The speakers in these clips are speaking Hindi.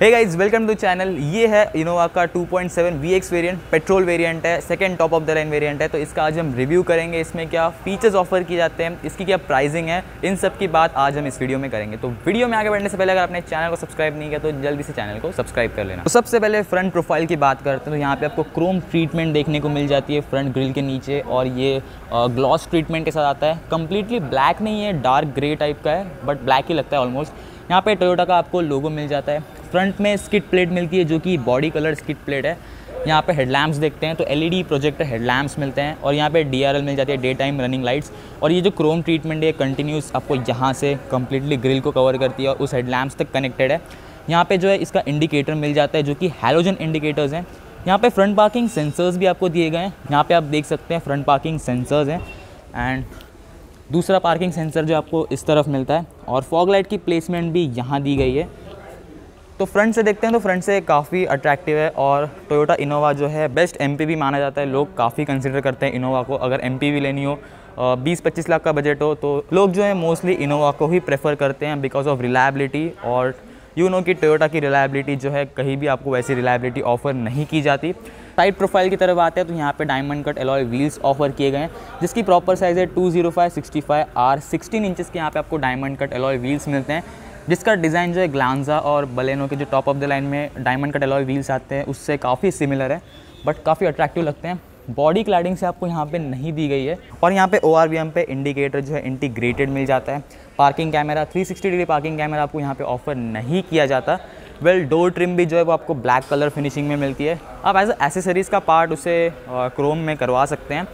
hey guys welcome to channel ये है इनोवा का 2.7 पॉइंट वेरिएंट पेट्रोल वेरिएंट है second top of the line variant है तो इसका आज हम रिव्यू करेंगे इसमें क्या फीचर्स ऑफर किए जाते हैं इसकी क्या प्राइसिंग है इन सब की बात आज हम इस वीडियो में करेंगे तो वीडियो में आगे बढ़ने से पहले अगर आपने चैनल को सब्सक्राइब नहीं किया तो जल्दी से चैनल को सब्सक्राइब कर लेना तो सबसे पहले फ्रंट प्रोफाइल की बात करते हैं तो यहाँ पर आपको क्रोम ट्रीटमेंट देखने को मिल जाती है फ्रंट ग्रिल के नीचे और ये ग्लॉस ट्रीटमेंट के साथ आता है कम्प्लीटली ब्लैक नहीं है डार्क ग्रे टाइप का है बट ब्लैक ही लगता है ऑलमोस्ट यहाँ पे टोयोटा का आपको लोगो मिल जाता है फ्रंट में स्किट प्लेट मिलती है जो कि बॉडी कलर स्किट प्लेट है यहाँ पे हेडलैम्प्स देखते हैं तो एलईडी प्रोजेक्टर हेडलैम्प्स मिलते हैं और यहाँ पे डीआरएल मिल जाती है डे टाइम रनिंग लाइट्स और ये जो क्रोम ट्रीटमेंट है कंटिन्यूस आपको यहाँ से कम्प्लीटली ग्रिल को कवर करती है और उस हेडलैम्प्स तक कनेक्टेड है यहाँ पे जो है इसका इंडिकेटर मिल जाता है जो कि हेलोजन इंडिकेटर्स हैं यहाँ पे फ्रंट पार्किंग सेंसर्स भी आपको दिए गए हैं यहाँ पे आप देख सकते हैं फ्रंट पार्किंग सेंसर्स हैं एंड दूसरा पार्किंग सेंसर जो आपको इस तरफ मिलता है और फॉग लाइट की प्लेसमेंट भी यहाँ दी गई है तो फ्रंट से देखते हैं तो फ्रंट से काफ़ी अट्रैक्टिव है और टोयोटा इनोवा जो है बेस्ट एम भी माना जाता है लोग काफ़ी कंसिडर करते हैं इनोवा को अगर एम भी लेनी हो बीस पच्चीस लाख का बजट हो तो लोग जो है मोस्टली इनोवा को ही प्रेफर करते हैं बिकॉज ऑफ रिलायबिलिटी और यू नो कि टोयोटा की रिलायबिलिटी जो है कहीं भी आपको वैसी रिलायबिलिटी ऑफर नहीं की जाती साइड प्रोफाइल की तरफ आते हैं तो यहाँ पे diamond cut alloy wheels offer किए गए हैं जिसकी प्रॉपर साइज़ है two zero five sixty five R sixteen inches के यहाँ पे आपको डायमंड कट एलॉय व्हील्स मिलते हैं जिसका डिज़ाइन जो है ग्लांजा और बलेनो के जो टॉप ऑफ द लाइन में डायमंड का डलॉय व्हील्स आते हैं उससे काफ़ी सिमिलर है बट काफ़ी अट्रैक्टिव लगते हैं बॉडी क्लाइडिंग से आपको यहाँ पे नहीं दी गई है और यहाँ पे ओ पे इंडिकेटर जो है इंटीग्रेटेड मिल जाता है parking camera 360 degree parking camera आपको यहाँ पे ऑफर नहीं किया जाता वेल डोर ट्रिम भी जो है वो आपको ब्लैक कलर फिनिशिंग में मिलती है आप एज एसेसरीज़ का पार्ट उसे क्रोम में करवा सकते हैं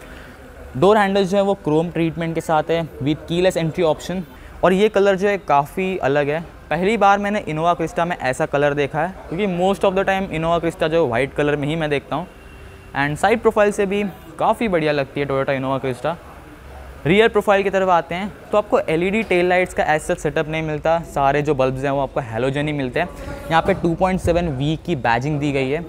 डोर हैंडल्स जो है वो क्रोम ट्रीटमेंट के साथ है विथ कीलेस एंट्री ऑप्शन और ये कलर जो है काफ़ी अलग है पहली बार मैंने इनोवा क्रिस्टा में ऐसा कलर देखा है क्योंकि most of the time Innova Crysta जो वाइट कलर में ही मैं देखता हूँ एंड साइड प्रोफाइल से भी काफ़ी बढ़िया लगती है Toyota Innova Crysta rear profile की तरफ आते हैं तो आपको एलईडी टेल लाइट्स का ऐसा सेटअप नहीं मिलता सारे जो बल्ब्स हैं वो आपको हेलोजन ही मिलते हैं यहाँ पे 2.7 वी की बैजिंग दी गई है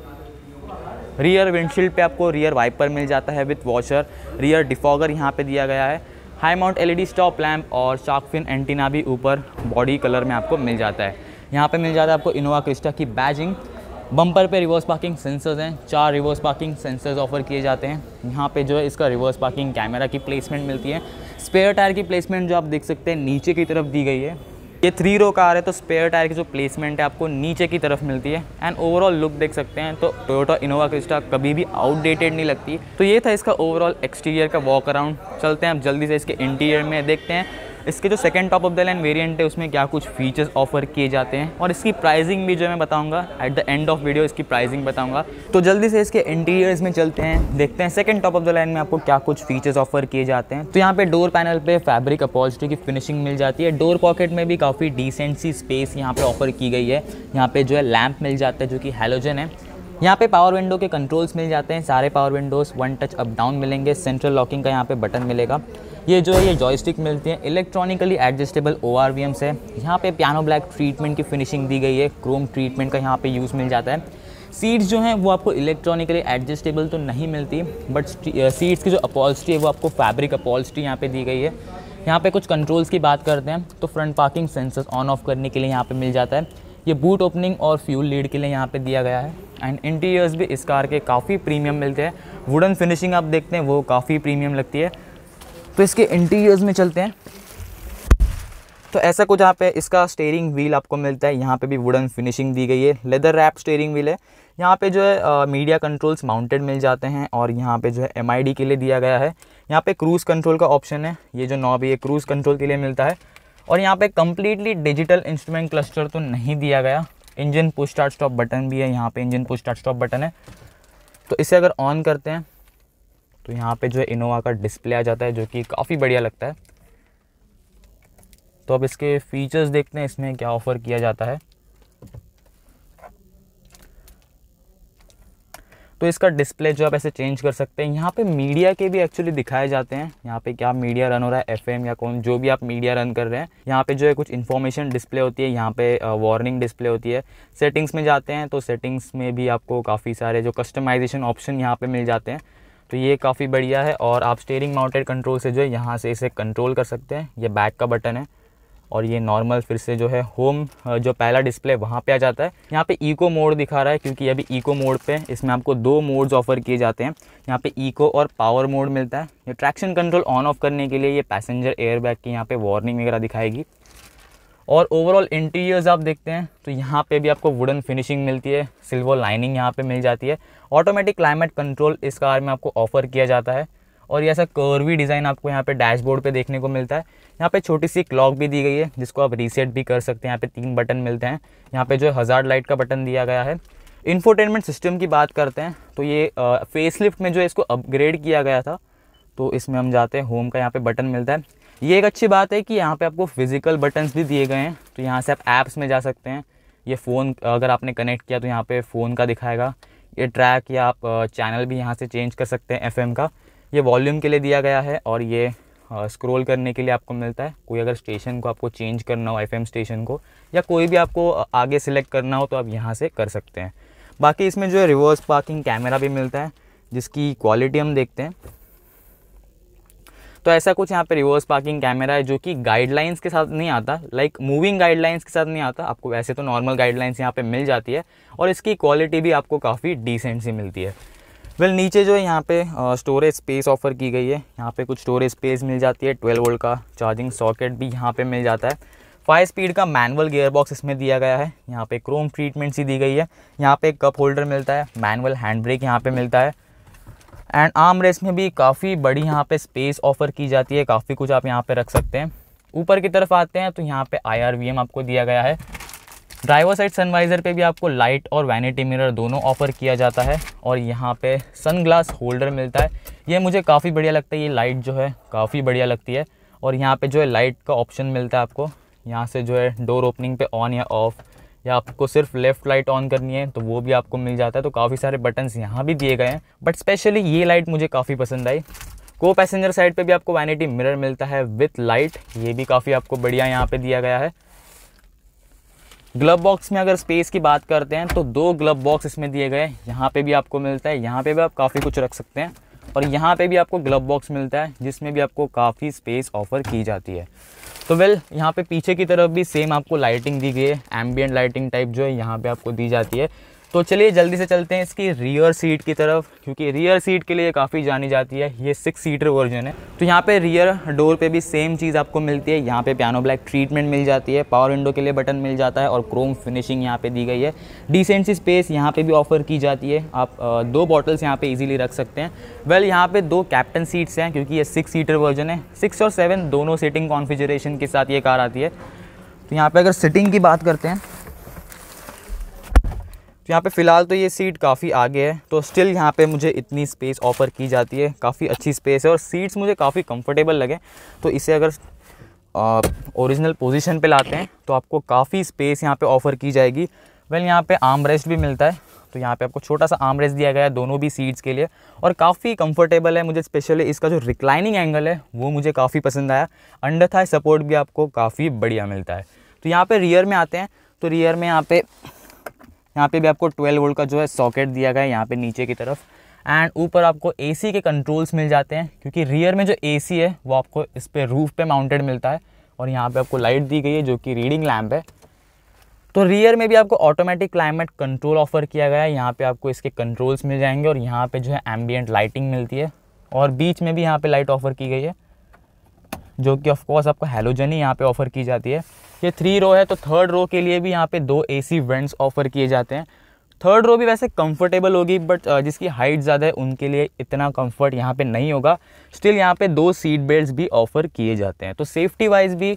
रियर विंडशील्ड पे आपको रियर वाइपर मिल जाता है विथ वॉशर रियर डिफॉगर यहाँ पे दिया गया है high mount LED stop lamp और शार्क फिन एंटीना भी ऊपर बॉडी कलर में आपको मिल जाता है यहाँ पे मिल जाता है आपको इनोवा क्रिस्टा की बैजिंग बम्पर पे रिवर्स पार्किंग सेंसर्स हैं चार रिवर्स पार्किंग सेंसर्स ऑफर किए जाते हैं यहाँ पे जो है इसका रिवर्स पार्किंग कैमरा की प्लेसमेंट मिलती है स्पेयर टायर की प्लेसमेंट जो आप देख सकते हैं नीचे की तरफ दी गई है ये थ्री रो कार है तो स्पेयर टायर की जो प्लेसमेंट है आपको नीचे की तरफ मिलती है एंड ओवरऑल लुक देख सकते हैं तो टोयोटा इनोवा क्रिस्टा कभी भी आउटडेटेड नहीं लगती तो ये था इसका ओवरऑल एक्सटीरियर का वॉक अराउंड चलते हैं आप जल्दी से इसके इंटीरियर में देखते हैं इसके जो second top of the line variant है उसमें क्या कुछ फीचर्स ऑफर किए जाते हैं और इसकी प्राइसिंग भी जो मैं बताऊँगा at the end of video इसकी प्राइसिंग बताऊँगा तो जल्दी से इसके इंटीरियर्स में चलते हैं देखते हैं second top of the line में आपको क्या कुछ फीचर्स ऑफर किए जाते हैं तो यहाँ पे डोर पैनल पे फैब्रिक अपॉजिटिव की फिनिशिंग मिल जाती है डोर पॉकेट में भी काफ़ी डिसेंट सी स्पेस यहाँ पर ऑफर की गई है यहाँ पर जो है लैम्प मिल जाता है जो कि हेलोजन है यहाँ पे पावर विंडो के कंट्रोल्स मिल जाते हैं सारे power windows one touch up down मिलेंगे सेंट्रल लॉकिंग का यहाँ पे बटन मिलेगा ये जो है ये जॉयस्टिक मिलती हैं electronically adjustable O R V Ms है यहाँ पे पियानो ब्लैक ट्रीटमेंट की फिनिशिंग दी गई है क्रोम ट्रीटमेंट का यहाँ पे यूज़ मिल जाता है सीट्स जो हैं वो आपको इलेक्ट्रॉनिकली एडजस्टेबल तो नहीं मिलती बट सीट्स की जो अपॉल्स्ट्री है वो आपको फैब्रिक अपॉल्स्ट्री यहाँ पे दी गई है यहाँ पे कुछ कंट्रोल्स की बात करते हैं तो front parking sensors on off करने के लिए यहाँ पे मिल जाता है ये बूट ओपनिंग और फ्यूल लीड के लिए यहाँ पे दिया गया है एंड इंटीरियर्स भी इस कार के काफ़ी प्रीमियम मिलते हैं वुडन फिनिशिंग आप देखते हैं वो काफ़ी प्रीमियम लगती है तो इसके इंटीरियर्स में चलते हैं तो ऐसा कुछ यहाँ पे इसका स्टेयरिंग व्हील आपको मिलता है यहाँ पे भी वुडन फिनिशिंग दी गई है लेदर रैप स्टेयरिंग व्हील है यहाँ पे जो है मीडिया कंट्रोल्स माउंटेड मिल जाते हैं और यहाँ पे जो है एम के लिए दिया गया है यहाँ पे क्रूज़ कंट्रोल का ऑप्शन है ये जो नॉब है ये क्रूज़ कंट्रोल के लिए मिलता है और यहाँ पर कम्प्लीटली डिजिटल इंस्ट्रूमेंट क्लस्टर तो नहीं दिया गया इंजन पुस्टार्ट स्टॉप बटन भी है यहाँ पर इंजन पुस्टार्ट स्टॉप बटन है तो इसे अगर ऑन करते हैं तो यहाँ पे जो है इनोवा का डिस्प्ले आ जाता है जो कि काफ़ी बढ़िया लगता है तो अब इसके फीचर्स देखते हैं इसमें क्या ऑफ़र किया जाता है तो इसका डिस्प्ले जो आप ऐसे चेंज कर सकते हैं यहाँ पे मीडिया के भी एक्चुअली दिखाए जाते हैं यहाँ पे क्या मीडिया रन हो रहा है एफएम या कौन जो भी आप मीडिया रन कर रहे हैं यहाँ पे जो है कुछ इन्फॉर्मेशन डिस्प्ले होती है यहाँ पे वार्निंग डिस्प्ले होती है सेटिंग्स में जाते हैं तो सेटिंग्स में भी आपको काफ़ी सारे जो कस्टमाइजेशन ऑप्शन यहाँ पर मिल जाते हैं तो ये काफ़ी बढ़िया है और आप स्टेयरिंग माउंटेड कंट्रोल से जो है यहाँ से इसे कंट्रोल कर सकते हैं ये बैक का बटन है और ये नॉर्मल फिर से जो है होम जो पहला डिस्प्ले वहाँ पे आ जाता है यहाँ पे इको मोड दिखा रहा है क्योंकि अभी इको मोड पे इसमें आपको दो मोड्स ऑफर किए जाते हैं यहाँ पे इको और पावर मोड मिलता है ये ट्रैक्शन कंट्रोल ऑन ऑफ करने के लिए ये पैसेंजर एयरबैग की यहाँ पे वार्निंग वगैरह दिखाएगी और ओवरऑल इंटीरियर्स आप देखते हैं तो यहाँ पे भी आपको वुडन फिनिशिंग मिलती है सिल्वर लाइनिंग यहाँ पे मिल जाती है ऑटोमेटिक क्लाइमेट कंट्रोल इस कार में आपको ऑफर किया जाता है और ये ऐसा कर्वी डिज़ाइन आपको यहाँ पे डैशबोर्ड पे देखने को मिलता है यहाँ पे छोटी सी क्लॉक भी दी गई है जिसको आप रीसेट भी कर सकते हैं यहाँ पर तीन बटन मिलते हैं यहाँ पर जो है हज़ार लाइट का बटन दिया गया है इन्फोटेनमेंट सिस्टम की बात करते हैं तो ये फेस में जो है इसको अपग्रेड किया गया था तो इसमें हम जाते हैं होम का यहाँ पर बटन मिलता है ये एक अच्छी बात है कि यहाँ पे आपको फिजिकल बटन्स भी दिए गए हैं तो यहाँ से आप ऐप्स में जा सकते हैं ये फ़ोन अगर आपने कनेक्ट किया तो यहाँ पे फ़ोन का दिखाएगा ये ट्रैक या आप चैनल भी यहाँ से चेंज कर सकते हैं एफएम का ये वॉल्यूम के लिए दिया गया है और ये स्क्रोल करने के लिए आपको मिलता है कोई अगर स्टेशन को आपको चेंज करना हो एफ स्टेशन को या कोई भी आपको आगे सिलेक्ट करना हो तो आप यहाँ से कर सकते हैं बाकी इसमें जो है रिवर्स पार्किंग कैमरा भी मिलता है जिसकी क्वालिटी हम देखते हैं तो ऐसा कुछ यहाँ पे रिवर्स पार्किंग कैमरा है जो कि गाइडलाइंस के साथ नहीं आता लाइक मूविंग गाइडलाइंस के साथ नहीं आता आपको वैसे तो नॉर्मल गाइडलाइंस यहाँ पे मिल जाती है और इसकी क्वालिटी भी आपको काफ़ी डिसेंट सी मिलती है वेल well, नीचे जो है यहाँ पे स्टोरेज स्पेस ऑफर की गई है यहाँ पे कुछ स्टोरेज स्पेस मिल जाती है ट्वेल्व वोल्ट का चार्जिंग सॉकेट भी यहाँ पे मिल जाता है फाइव स्पीड का मैनुअल गियर बॉक्स इसमें दिया गया है यहाँ पे क्रोम ट्रीटमेंट सी दी गई है यहाँ पे कप होल्डर मिलता है मैनुअल हैंड ब्रेक यहाँ पे मिलता है एंड आर्म रेस्ट में भी काफ़ी बड़ी यहाँ पे स्पेस ऑफर की जाती है काफ़ी कुछ आप यहाँ पे रख सकते हैं ऊपर की तरफ आते हैं तो यहाँ पे आई आपको दिया गया है ड्राइवर साइड सनवाइज़र पे भी आपको लाइट और वैनिटी मिरर दोनों ऑफर किया जाता है और यहाँ पे सनग्लास होल्डर मिलता है ये मुझे काफ़ी बढ़िया लगता है ये लाइट जो है काफ़ी बढ़िया लगती है और यहाँ पर जो है लाइट का ऑप्शन मिलता है आपको यहाँ से जो है डोर ओपनिंग पे ऑन या ऑफ़ या आपको सिर्फ लेफ़्ट लाइट ऑन करनी है तो वो भी आपको मिल जाता है तो काफ़ी सारे बटन्स यहाँ भी दिए गए हैं बट स्पेशली ये लाइट मुझे काफ़ी पसंद आई को पैसेंजर साइड पे भी आपको वैनिटी मिरर मिलता है विथ लाइट ये भी काफ़ी आपको बढ़िया यहाँ पे दिया गया है ग्लब बॉक्स में अगर स्पेस की बात करते हैं तो दो ग्लब बॉक्स इसमें दिए गए हैं यहाँ पे भी आपको मिलता है यहाँ पे भी आप काफ़ी कुछ रख सकते हैं और यहाँ पे भी आपको ग्लब बॉक्स मिलता है जिसमें भी आपको काफ़ी स्पेस ऑफर की जाती है तो वेल यहाँ पे पीछे की तरफ भी सेम आपको लाइटिंग दी गई है एम्बियन लाइटिंग टाइप जो है यहाँ पे आपको दी जाती है तो चलिए जल्दी से चलते हैं इसकी रियर सीट की तरफ क्योंकि रियर सीट के लिए काफ़ी जानी जाती है ये सिक्स सीटर वर्जन है तो यहाँ पे रियर डोर पे भी सेम चीज़ आपको मिलती है यहाँ पे पियानो ब्लैक ट्रीटमेंट मिल जाती है पावर विंडो के लिए बटन मिल जाता है और क्रोम फिनिशिंग यहाँ पे दी गई है डिसेंट सी स्पेस यहाँ पर भी ऑफर की जाती है आप दो बॉटल्स यहाँ पर ईजिली रख सकते हैं वेल यहाँ पर दो कैप्टन सीट्स हैं क्योंकि ये सिक्स सीटर वर्जन है सिक्स और सेवन दोनों सीटिंग कॉन्फिजरेशन के साथ ये कार आती है तो यहाँ पर अगर सिटिंग की बात करते हैं तो यहाँ पे फ़िलहाल तो ये सीट काफ़ी आगे है तो स्टिल यहाँ पे मुझे इतनी स्पेस ऑफर की जाती है काफ़ी अच्छी स्पेस है और सीट्स मुझे काफ़ी कंफर्टेबल लगे तो इसे अगर ओरिजिनल पोजीशन पे लाते हैं तो आपको काफ़ी स्पेस यहाँ पे ऑफ़र की जाएगी वेल well, यहाँ पे आर्म रेस्ट भी मिलता है तो यहाँ पे आपको छोटा सा आर्म रेस्ट दिया गया है दोनों भी सीट्स के लिए और काफ़ी कंफर्टेबल है मुझे स्पेशली इसका जो रिक्लाइनिंग एंगल है वो मुझे काफ़ी पसंद आया अंडर था सपोर्ट भी आपको काफ़ी बढ़िया मिलता है तो यहाँ पर रियर में आते हैं तो रियर में यहाँ पर यहाँ पे भी आपको 12 वोल्ट का जो है सॉकेट दिया गया है यहाँ पे नीचे की तरफ एंड ऊपर आपको एसी के कंट्रोल्स मिल जाते हैं क्योंकि रियर में जो एसी है वो आपको इस पर रूफ पे माउंटेड मिलता है और यहाँ पे आपको लाइट दी गई है जो कि रीडिंग लैम्प है तो रियर में भी आपको ऑटोमेटिक क्लाइमेट कंट्रोल ऑफर किया गया है यहाँ पर आपको इसके कंट्रोल्स मिल जाएंगे और यहाँ पर जो है एम्बियट लाइटिंग मिलती है और बीच में भी यहाँ पर लाइट ऑफर की गई है जो कि ऑफकोर्स आपको हेलोजन ही यहाँ पर ऑफर की जाती है ये थ्री रो है तो थर्ड रो के लिए भी यहाँ पे दो एसी वेंट्स ऑफर किए जाते हैं थर्ड रो भी वैसे कंफर्टेबल होगी बट जिसकी हाइट ज़्यादा है उनके लिए इतना कंफर्ट यहाँ पे नहीं होगा स्टिल यहाँ पे दो सीट बेल्ट भी ऑफर किए जाते हैं तो सेफ्टी वाइज भी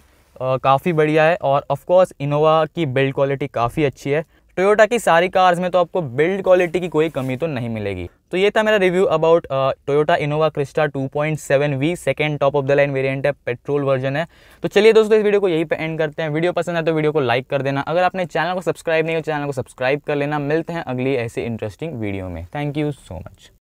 काफ़ी बढ़िया है और ऑफकोर्स इनोवा की बिल्ड क्वालिटी काफ़ी अच्छी है टोयोटा की सारी कार्स में तो आपको बिल्ड क्वालिटी की कोई कमी तो नहीं मिलेगी तो ये था मेरा review about Toyota Innova Crysta 2.7 point seven V second top of the line variant है पेट्रोल वर्जन है तो चलिए दोस्तों इस वीडियो को यहीं पे एंड करते हैं वीडियो पसंद है तो वीडियो को लाइक कर देना अगर आपने चैनल को सब्सक्राइब नहीं हो चैनल को सब्सक्राइब कर लेना मिलते हैं अगली ऐसी इंटरेस्टिंग वीडियो में थैंक यू सो मच